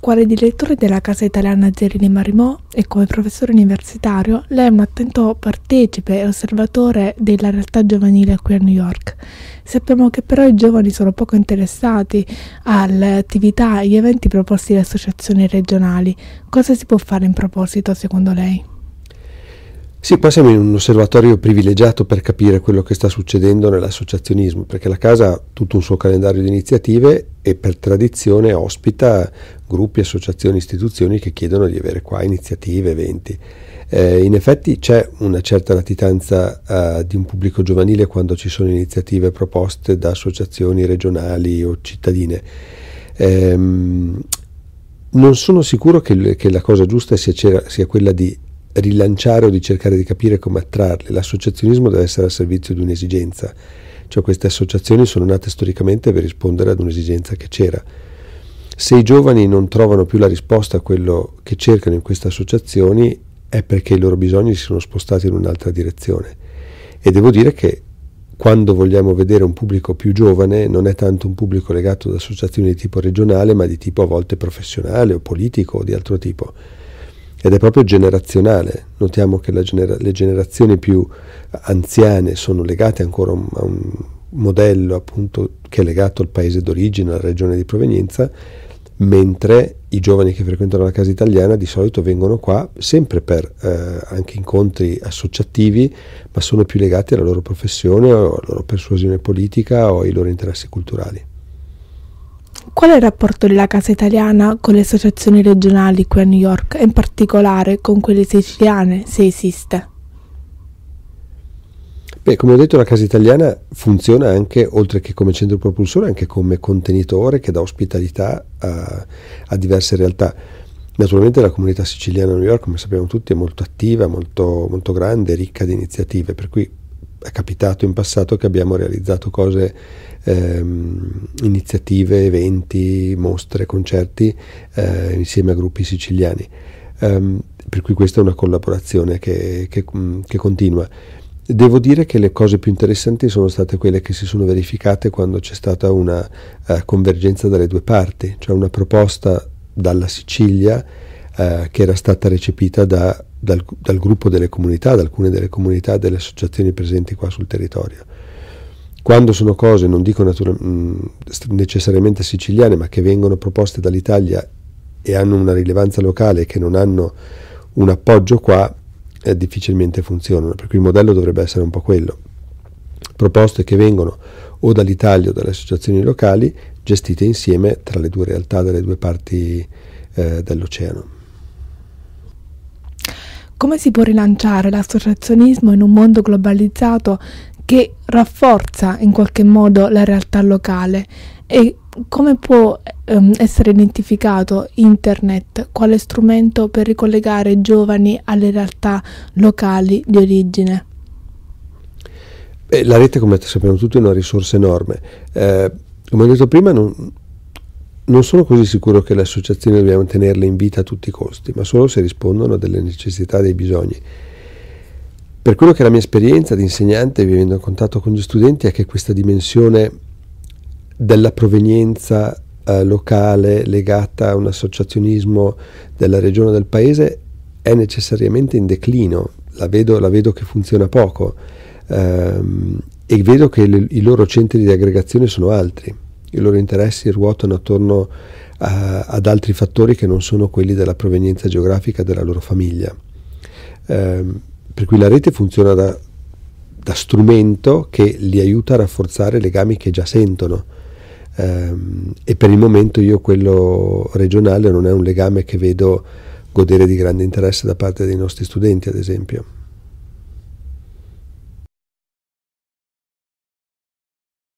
Quale direttore della Casa Italiana Zerini Marimò e come professore universitario, lei è un attento partecipe e osservatore della realtà giovanile qui a New York. Sappiamo che però i giovani sono poco interessati alle attività e agli eventi proposti da associazioni regionali. Cosa si può fare in proposito secondo lei? Sì, qua siamo in un osservatorio privilegiato per capire quello che sta succedendo nell'associazionismo, perché la casa ha tutto un suo calendario di iniziative e per tradizione ospita gruppi, associazioni, istituzioni che chiedono di avere qua iniziative, eventi. Eh, in effetti c'è una certa latitanza eh, di un pubblico giovanile quando ci sono iniziative proposte da associazioni regionali o cittadine. Eh, non sono sicuro che, che, la cosa giusta sia, sia quella di rilanciare o di cercare di capire come attrarle. L'associazionismo deve essere al servizio di un'esigenza, cioè queste associazioni sono nate storicamente per rispondere ad un'esigenza che c'era se i giovani non trovano più la risposta a quello che cercano in queste associazioni è perché i loro bisogni si sono spostati in un'altra direzione. E devo dire che quando vogliamo vedere un pubblico più giovane non è tanto un pubblico legato ad associazioni di tipo regionale, ma di tipo a volte professionale o politico o di altro tipo. Ed è proprio generazionale. Notiamo che genera- le generazioni più anziane sono legate ancora a un modello appunto che è legato al paese d'origine, alla regione di provenienza, mentre i giovani che frequentano la casa italiana di solito vengono qua sempre per eh, anche incontri associativi, ma sono più legati alla loro professione o alla loro persuasione politica o ai loro interessi culturali. Qual è il rapporto della Casa Italiana con le associazioni regionali qui a New York e in particolare con quelle siciliane, se esiste? Beh, come ho detto, la casa italiana funziona anche, oltre che come centro propulsore, anche come contenitore che dà ospitalità a, a diverse realtà. Naturalmente la comunità siciliana a New York, come sappiamo tutti, è molto attiva, molto, molto grande, ricca di iniziative, per cui è capitato in passato che abbiamo realizzato cose, ehm, iniziative, eventi, mostre, concerti eh, insieme a gruppi siciliani. Um, per cui questa è una collaborazione che, che, che continua. Devo dire che le cose più interessanti sono state quelle che si sono verificate quando c'è stata una eh, convergenza dalle due parti, cioè una proposta dalla Sicilia eh, che era stata recepita da, dal, dal, gruppo delle comunità, da alcune delle comunità e delle associazioni presenti qua sul territorio. Quando sono cose, non dico natura, mh, mm, necessariamente siciliane, ma che vengono proposte dall'Italia e hanno una rilevanza locale e che non hanno un appoggio qua, eh, difficilmente funzionano, per cui il modello dovrebbe essere un po' quello. Proposte che vengono o dall'Italia o dalle associazioni locali gestite insieme tra le due realtà delle due parti eh, dell'oceano. Come si può rilanciare l'associazionismo in un mondo globalizzato che rafforza in qualche modo la realtà locale e come può um, essere identificato internet quale strumento per ricollegare i giovani alle realtà locali di origine? Beh, la rete, come sappiamo tutti, è una risorsa enorme. Eh, come ho detto prima, non, non sono così sicuro che le associazioni dobbiamo tenerle in vita a tutti i costi, ma solo se rispondono a delle necessità e dei bisogni. Per quello che è la mia esperienza di insegnante, vivendo in contatto con gli studenti, è che questa dimensione della provenienza eh, locale legata a un associazionismo della regione o del paese è necessariamente in declino, la vedo, la vedo che funziona poco ehm, e vedo che le, i loro centri di aggregazione sono altri, i loro interessi ruotano attorno a, ad altri fattori che non sono quelli della provenienza geografica della loro famiglia. Ehm, per cui la rete funziona da, da strumento che li aiuta a rafforzare legami che già sentono Ehm, e per il momento io quello regionale non è un legame che vedo godere di grande interesse da parte dei nostri studenti, ad esempio.